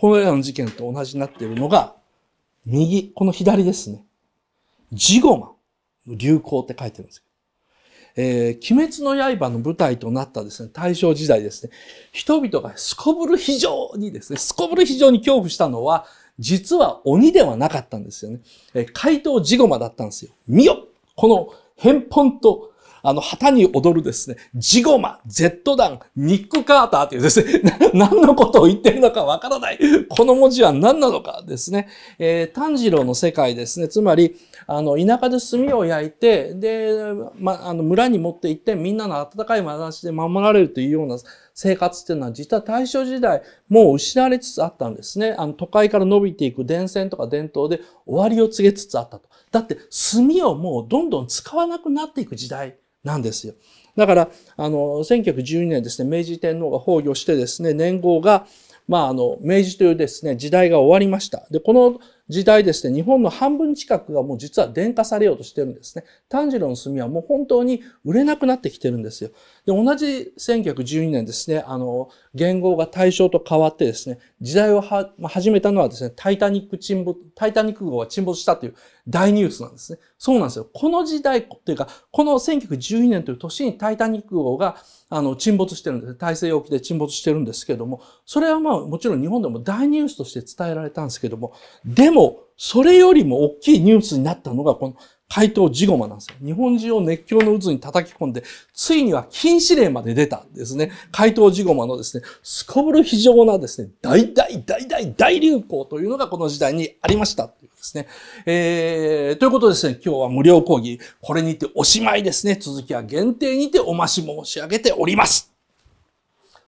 このような事件と同じになっているのが、右、この左ですね。ジゴマ流行って書いてるんですけど、えー、鬼滅の刃の舞台となったですね、大正時代ですね、人々がすこぶる非常にですね、すこぶる非常に恐怖したのは、実は鬼ではなかったんですよね。えー、怪盗ジゴマだったんですよ。見よこの、返本とあの、旗に踊るですね、ジゴマ、Z 弾、ニック・カーターというですね、何のことを言ってるのかわからない。この文字は何なのかですね。えー、炭治郎の世界ですね。つまり、あの、田舎で炭を焼いて、で、ま、あの、村に持って行って、みんなの温かい眼差しで守られるというような、生活っていうのは実は大正時代もう失われつつあったんですね。あの都会から伸びていく電線とか伝統で終わりを告げつつあったと。だって炭をもうどんどん使わなくなっていく時代なんですよ。だから、あの、1912年ですね、明治天皇が崩御してですね、年号が、まあ、あの、明治というですね、時代が終わりました。で、この時代ですね、日本の半分近くがもう実は電化されようとしてるんですね。炭治郎の炭はもう本当に売れなくなってきてるんですよ。で、同じ1912年ですね、あの、元号が対象と変わってですね、時代をは、始めたのはですね、タイタニック沈没、タイタニック号が沈没したという大ニュースなんですね。そうなんですよ。この時代というか、この1912年という年にタイタニック号があの沈没してるんです。大西洋沖で沈没してるんですけども、それはまあもちろん日本でも大ニュースとして伝えられたんですけども、でもも、それよりも大きいニュースになったのが、この怪盗ジゴマなんですよ。日本中を熱狂の渦に叩き込んで、ついには禁止令まで出たんですね。怪盗ジゴマのですね、すこぶる非常なですね、大大大大大流行というのがこの時代にありました。ですね。えー、ということですね、今日は無料講義、これにておしまいですね。続きは限定にておまし申し上げております。